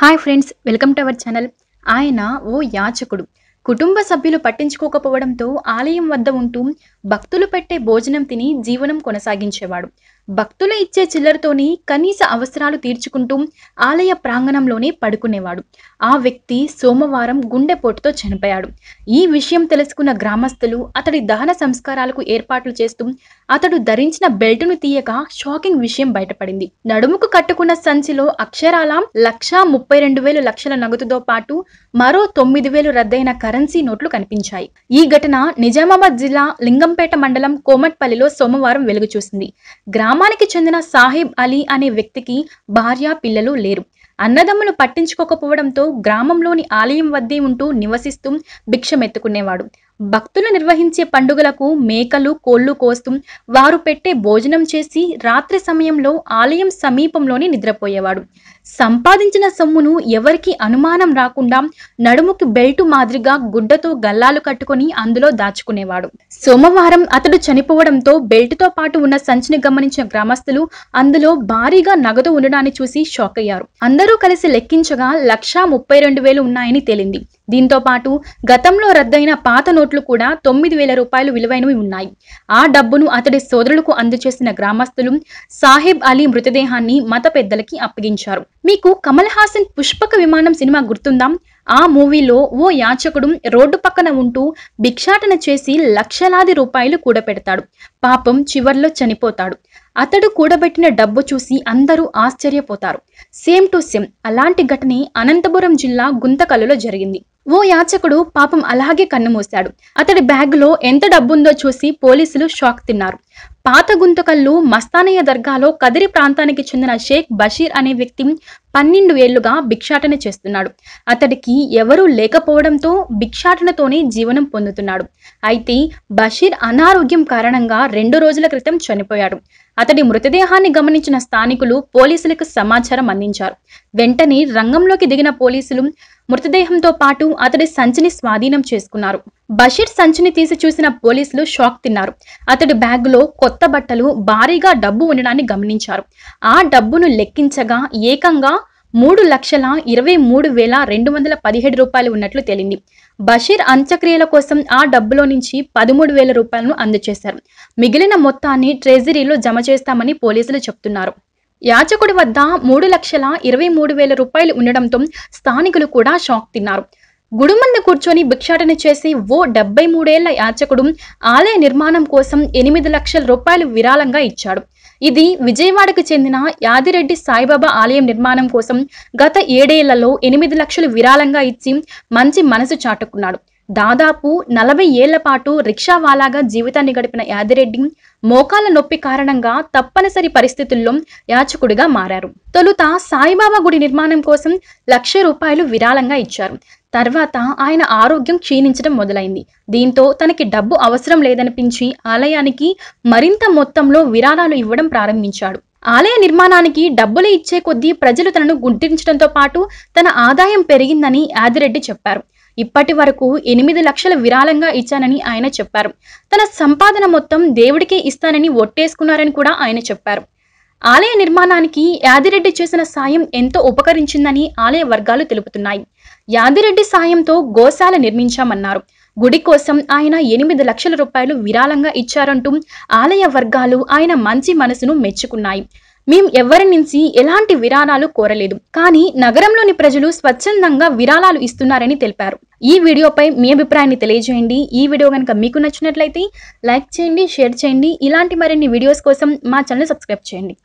hi friends welcome to our channel ఆయన ఓ యాచకుడు కుటుంబ సభ్యులు పట్టించుకోకపోవడంతో ఆలయం వద్ద ఉంటూ భక్తులు పెట్టే భోజనం తిని జీవనం కొనసాగించేవాడు భక్తులు ఇచ్చే చిల్లరతోని కనీస అవసరాలు తీర్చుకుంటూ ఆలయ ప్రాంగణంలోనే పడుకునేవాడు ఆ వ్యక్తి సోమవారం గుండెపోటుతో చనిపోయాడు ఈ విషయం తెలుసుకున్న గ్రామస్తులు అతడి దహన సంస్కారాలకు ఏర్పాట్లు చేస్తూ అతడు ధరించిన బెల్టును తీయక షాకింగ్ విషయం బయటపడింది నడుముకు కట్టుకున్న సంచిలో అక్షరాల లక్షా ముప్పై రెండు వేలు లక్షల నగదుతో పాటు మరో తొమ్మిది వేలు రద్దయిన కరెన్సీ నోట్లు కనిపించాయి ఈ ఘటన నిజామాబాద్ జిల్లా లింగంపేట మండలం కోమట్పల్లిలో సోమవారం వెలుగు చూసింది గ్రామ గ్రామానికి చెందిన సాహిబ్ అలీ అనే వ్యక్తికి భార్య పిల్లలు లేరు అన్నదమ్ములు పట్టించుకోకపోవడంతో గ్రామంలోని ఆలయం వద్దే ఉంటూ నివసిస్తూ భిక్షమెత్తుకునేవాడు భక్తులు నిర్వహించే పండుగలకు మేకలు కోళ్లు కోస్తూ వారు పెట్టే భోజనం చేసి రాత్రి సమయంలో ఆలయం సమీపంలోనే నిద్రపోయేవాడు సంపాదించిన సొమ్మును ఎవరికి అనుమానం రాకుండా నడుముకి బెల్టు మాదిరిగా గుడ్డతో గల్లాలు కట్టుకుని అందులో దాచుకునేవాడు సోమవారం అతడు చనిపోవడంతో బెల్టుతో పాటు ఉన్న సంచిని గమనించిన గ్రామస్తులు అందులో భారీగా నగదు ఉండడాన్ని చూసి షాక్ అయ్యారు అందరూ కలిసి లెక్కించగా లక్షా ముప్పై రెండు వేలు ఉన్నాయని తేలింది దీంతో పాటు గతంలో రద్దయిన పాత నోట్లు కూడా తొమ్మిది వేల రూపాయలు విలువైనవి ఉన్నాయి ఆ డబ్బును అతడి సోదరులకు అందజేసిన గ్రామస్తులు సాహెబ్ అలీ మృతదేహాన్ని మత పెద్దలకి అప్పగించారు మీకు కమల్ హాసన్ పుష్పక విమానం సినిమా గుర్తుందా ఆ మూవీలో ఓ యాచకుడు రోడ్డు పక్కన ఉంటూ భిక్షాటన చేసి లక్షలాది రూపాయలు కూడబెడతాడు పాపం చివర్లో చనిపోతాడు అతడు కూడబెట్టిన డబ్బు చూసి అందరూ ఆశ్చర్యపోతారు సేమ్ టు సేమ్ అలాంటి ఘటనే అనంతపురం జిల్లా గుంతకల్లులో జరిగింది ఓ యాచకుడు పాపం అలాగే కన్ను మూశాడు అతడి బ్యాగ్లో ఎంత డబ్బుందో చూసి పోలీసులు షాక్ తిన్నారు పాత గుంతకల్లు మస్తానయ్య దర్గాలో కదిరి ప్రాంతానికి చెందిన షేక్ బషీర్ అనే వ్యక్తి పన్నెండు ఏళ్లుగా భిక్షాటన చేస్తున్నాడు అతడికి ఎవరూ లేకపోవడంతో భిక్షాటనతోనే జీవనం పొందుతున్నాడు అయితే బషీర్ అనారోగ్యం కారణంగా రెండు రోజుల క్రితం చనిపోయాడు అతడి మృతదేహాన్ని గమనించిన స్థానికులు పోలీసులకు సమాచారం అందించారు వెంటనే రంగంలోకి దిగిన పోలీసులు మృతదేహంతో పాటు అతడి సంచిని స్వాధీనం చేసుకున్నారు బషీర్ సంచిని తీసి చూసిన పోలీసులు షాక్ తిన్నారు అతడి బ్యాగులో కొత్త బట్టలు భారీగా డబ్బు ఉండడాన్ని గమనించారు ఆ డబ్బును లెక్కించగా ఏకంగా మూడు లక్షల ఇరవై మూడు వేల రెండు వందల పదిహేడు రూపాయలు ఉన్నట్లు తేలింది బషీర్ అంత్యక్రియల కోసం ఆ డబ్బులో నుంచి పదమూడు వేల రూపాయలను అందజేశారు మిగిలిన మొత్తాన్ని ట్రెజరీలో జమ చేస్తామని పోలీసులు చెప్తున్నారు యాచకుడి వద్ద మూడు లక్షల ఇరవై మూడు వేల రూపాయలు ఉండడంతో స్థానికులు కూడా షాక్ తిన్నారు గుడిమందు కూర్చొని భిక్షాటన చేసి ఓ డెబ్బై మూడేళ్ల యాచకుడు ఆలయ నిర్మాణం కోసం ఎనిమిది లక్షల రూపాయలు విరాళంగా ఇచ్చాడు ఇది విజయవాడకు చెందిన యాదిరెడ్డి సాయిబాబా ఆలయం నిర్మాణం కోసం గత ఏడేళ్లలో ఎనిమిది లక్షలు విరాళంగా ఇచ్చి మంచి మనసు చాటుకున్నాడు దాదాపు నలభై ఏళ్ల పాటు రిక్షావాలాగా జీవితాన్ని గడిపిన యాదిరెడ్డి మోకాల నొప్పి కారణంగా తప్పనిసరి పరిస్థితుల్లో యాచకుడిగా మారారు తొలుత సాయిబాబా గుడి నిర్మాణం కోసం లక్ష రూపాయలు విరాళంగా ఇచ్చారు తర్వాత ఆయన ఆరోగ్యం క్షీణించడం మొదలైంది దీంతో తనకి డబ్బు అవసరం లేదనిపించి ఆలయానికి మరింత మొత్తంలో విరాళాలు ఇవ్వడం ప్రారంభించాడు ఆలయ నిర్మాణానికి డబ్బులు ఇచ్చే కొద్దీ ప్రజలు తనను గుర్తించడంతో పాటు తన ఆదాయం పెరిగిందని యాదిరెడ్డి చెప్పారు ఇప్పటి వరకు ఎనిమిది లక్షల విరాళంగా ఇచ్చానని ఆయన చెప్పారు తన సంపాదన మొత్తం దేవుడికే ఇస్తానని ఒట్టేసుకున్నారని కూడా ఆయన చెప్పారు ఆలయ నిర్మాణానికి యాదిరెడ్డి చేసిన సాయం ఎంతో ఉపకరించిందని ఆలయ వర్గాలు తెలుపుతున్నాయి యాదిరెడ్డి సాయంతో గోశాల నిర్మించామన్నారు గుడి కోసం ఆయన ఎనిమిది లక్షల రూపాయలు విరాళంగా ఇచ్చారంటూ ఆలయ వర్గాలు ఆయన మంచి మనసును మెచ్చుకున్నాయి మేం ఎవరి నుంచి ఎలాంటి విరాళాలు కోరలేదు కానీ నగరంలోని ప్రజలు స్వచ్ఛందంగా విరాళాలు ఇస్తున్నారని తెలిపారు ఈ వీడియోపై మీ అభిప్రాయాన్ని తెలియజేయండి ఈ వీడియో కనుక మీకు నచ్చినట్లయితే లైక్ చేయండి షేర్ చేయండి ఇలాంటి మరిన్ని వీడియోస్ కోసం మా ఛానల్ సబ్స్క్రైబ్ చేయండి